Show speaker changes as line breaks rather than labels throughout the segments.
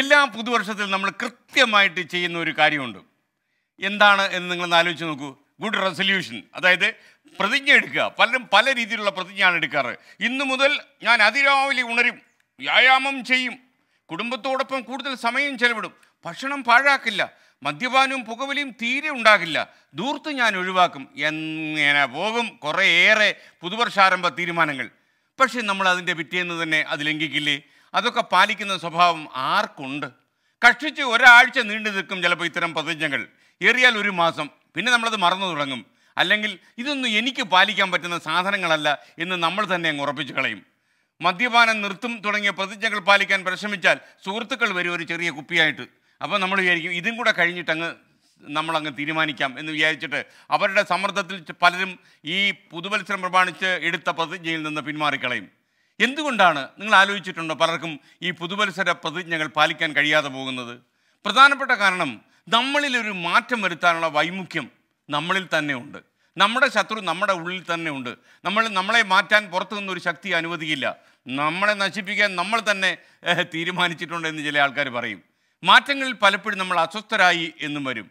എല്ലാ പുതുവർഷത്തിൽ നമ്മൾ കൃത്യമായിട്ട് ചെയ്യുന്ന ഒരു കാര്യമുണ്ട് എന്താണ് എന്ന് നിങ്ങൾ ആലോചിച്ച് നോക്കൂ ഗുഡ് റെസൊല്യൂഷൻ അതായത് പ്രതിജ്ഞ എടുക്കുക പലരും പല രീതിയിലുള്ള പ്രതിജ്ഞയാണ് എടുക്കാറ് ഇന്നു മുതൽ ഞാൻ അതിരാവിലെ ഉണരും വ്യായാമം ചെയ്യും കുടുംബത്തോടൊപ്പം കൂടുതൽ സമയം ചെലവിടും ഭക്ഷണം പാഴാക്കില്ല മദ്യപാനവും പുകവലിയും തീരെ ഉണ്ടാകില്ല ദൂർത്ത് ഞാൻ ഒഴിവാക്കും എങ്ങനെ പോകും കുറേയേറെ പുതുവർഷാരംഭ തീരുമാനങ്ങൾ പക്ഷേ നമ്മൾ അതിൻ്റെ പിറ്റേന്ന് തന്നെ അത് ലംഘിക്കില്ലേ അതൊക്കെ പാലിക്കുന്ന സ്വഭാവം ആർക്കുണ്ട് കഷ്ടിച്ച് ഒരാഴ്ച നീണ്ടു നിൽക്കും ചിലപ്പോൾ ഇത്തരം പ്രതിജ്ഞകൾ ഏറിയാൽ ഒരു മാസം പിന്നെ നമ്മളത് മറന്നു തുടങ്ങും അല്ലെങ്കിൽ ഇതൊന്നും എനിക്ക് പാലിക്കാൻ പറ്റുന്ന സാധനങ്ങളല്ല എന്ന് നമ്മൾ തന്നെ അങ്ങ് ഉറപ്പിച്ചു കളയും മദ്യപാനം നിർത്തും തുടങ്ങിയ പ്രതിജ്ഞകൾ പാലിക്കാൻ പരിശ്രമിച്ചാൽ സുഹൃത്തുക്കൾ വരും ഒരു ചെറിയ കുപ്പിയായിട്ട് അപ്പോൾ നമ്മൾ വിചാരിക്കും ഇതും കൂടെ കഴിഞ്ഞിട്ട് അങ്ങ് നമ്മളങ്ങ് തീരുമാനിക്കാം എന്ന് വിചാരിച്ചിട്ട് അവരുടെ സമ്മർദ്ദത്തിൽ പലരും ഈ പുതുവത്സരം പ്രമാണിച്ച് എടുത്ത പ്രതിജ്ഞയിൽ നിന്ന് പിന്മാറിക്കളയും എന്തുകൊണ്ടാണ് നിങ്ങൾ ആലോചിച്ചിട്ടുണ്ടോ പലർക്കും ഈ പുതുവത്സര പ്രതിജ്ഞകൾ പാലിക്കാൻ കഴിയാതെ പോകുന്നത് പ്രധാനപ്പെട്ട കാരണം നമ്മളിലൊരു മാറ്റം വരുത്താനുള്ള വൈമുഖ്യം നമ്മളിൽ തന്നെയുണ്ട് നമ്മുടെ ശത്രു നമ്മുടെ ഉള്ളിൽ തന്നെ ഉണ്ട് നമ്മൾ നമ്മളെ മാറ്റാൻ പുറത്തു നിന്നൊരു ശക്തി അനുവദിക്കില്ല നമ്മളെ നശിപ്പിക്കാൻ നമ്മൾ തന്നെ തീരുമാനിച്ചിട്ടുണ്ട് എന്ന് ചില ആൾക്കാർ പറയും മാറ്റങ്ങളിൽ പലപ്പോഴും നമ്മൾ അസ്വസ്ഥരായി എന്നും വരും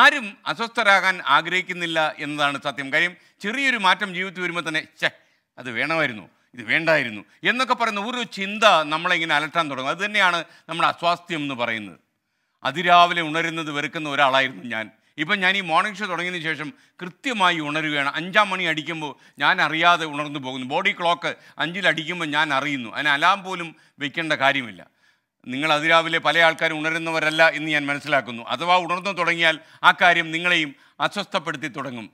ആരും അസ്വസ്ഥരാകാൻ ആഗ്രഹിക്കുന്നില്ല എന്നതാണ് സത്യം കാര്യം ചെറിയൊരു മാറ്റം ജീവിതത്തിൽ വരുമ്പോൾ തന്നെ ചെ അത് വേണമായിരുന്നു ഇത് വേണ്ടായിരുന്നു എന്നൊക്കെ പറയുന്ന ഒരു ചിന്ത നമ്മളിങ്ങനെ അലട്ടാൻ തുടങ്ങും അതുതന്നെയാണ് നമ്മുടെ അസ്വാസ്ഥ്യം എന്ന് പറയുന്നത് അതിരാവിലെ ഉണരുന്നത് വെറുക്കുന്ന ഒരാളായിരുന്നു ഞാൻ ഇപ്പം ഞാൻ ഈ മോർണിംഗ് ഷോ തുടങ്ങിയതിന് ശേഷം കൃത്യമായി ഉണരുകയാണ് അഞ്ചാം മണി അടിക്കുമ്പോൾ ഞാൻ അറിയാതെ ഉണർന്നു പോകുന്നു ബോഡി ക്ലോക്ക് അഞ്ചിലടിക്കുമ്പോൾ ഞാൻ അറിയുന്നു അതിന് അലാം പോലും വെക്കേണ്ട കാര്യമില്ല നിങ്ങൾ അതിരാവിലെ പല ആൾക്കാരും ഉണരുന്നവരല്ല എന്ന് ഞാൻ മനസ്സിലാക്കുന്നു അഥവാ ഉണർന്നു തുടങ്ങിയാൽ ആ കാര്യം നിങ്ങളെയും അസ്വസ്ഥപ്പെടുത്തി തുടങ്ങും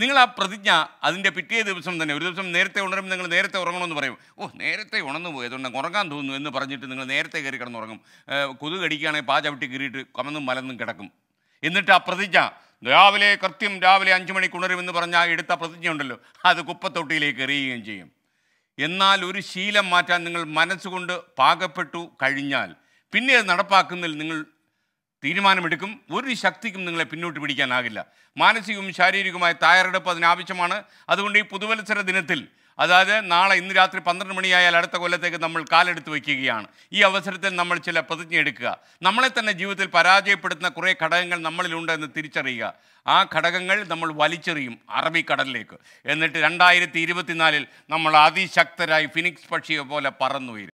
നിങ്ങൾ ആ പ്രതിജ്ഞ അതിൻ്റെ പിറ്റേ ദിവസം തന്നെ ഒരു ദിവസം നേരത്തെ ഉണരും നിങ്ങൾ നേരത്തെ ഉറങ്ങണമെന്ന് പറയും ഓ നേരത്തെ ഉണർന്നു പോയതുകൊണ്ട് ഉറങ്ങാൻ തോന്നുന്നു എന്ന് പറഞ്ഞിട്ട് നിങ്ങൾ നേരത്തെ കയറി കിടന്നുറങ്ങും കൊതു കടിക്കുകയാണെങ്കിൽ പാചവിട്ടി കീറിയിട്ട് കമന്നും മലന്നും കിടക്കും എന്നിട്ട് ആ പ്രതിജ്ഞ രാവിലെ കൃത്യം രാവിലെ അഞ്ച് മണിക്ക് ഉണരുമെന്ന് പറഞ്ഞാൽ എടുത്ത പ്രതിജ്ഞ ഉണ്ടല്ലോ അത് കുപ്പത്തൊട്ടിയിലേക്ക് എറിയുകയും ചെയ്യും എന്നാൽ ഒരു ശീലം മാറ്റാൻ നിങ്ങൾ മനസ്സുകൊണ്ട് പാകപ്പെട്ടു കഴിഞ്ഞാൽ പിന്നെ അത് നടപ്പാക്കുന്നതിൽ നിങ്ങൾ തീരുമാനമെടുക്കും ഒരു ശക്തിക്കും നിങ്ങളെ പിന്നോട്ട് പിടിക്കാനാകില്ല മാനസികവും ശാരീരികവുമായ തയ്യാറെടുപ്പ് അതിനാവശ്യമാണ് അതുകൊണ്ട് ഈ പുതുവത്സര ദിനത്തിൽ അതായത് നാളെ ഇന്ന് രാത്രി പന്ത്രണ്ട് മണിയായാൽ അടുത്ത കൊല്ലത്തേക്ക് നമ്മൾ കാലെടുത്ത് വയ്ക്കുകയാണ് ഈ അവസരത്തിൽ നമ്മൾ ചില പ്രതിജ്ഞ എടുക്കുക നമ്മളെ തന്നെ ജീവിതത്തിൽ പരാജയപ്പെടുത്തുന്ന കുറേ ഘടകങ്ങൾ നമ്മളിലുണ്ട് എന്ന് തിരിച്ചറിയുക ആ ഘടകങ്ങൾ നമ്മൾ വലിച്ചെറിയും അറബിക്കടലിലേക്ക് എന്നിട്ട് രണ്ടായിരത്തി ഇരുപത്തിനാലിൽ നമ്മൾ അതിശക്തരായി ഫിനിക്സ് പക്ഷിയെ പോലെ പറന്നുയരും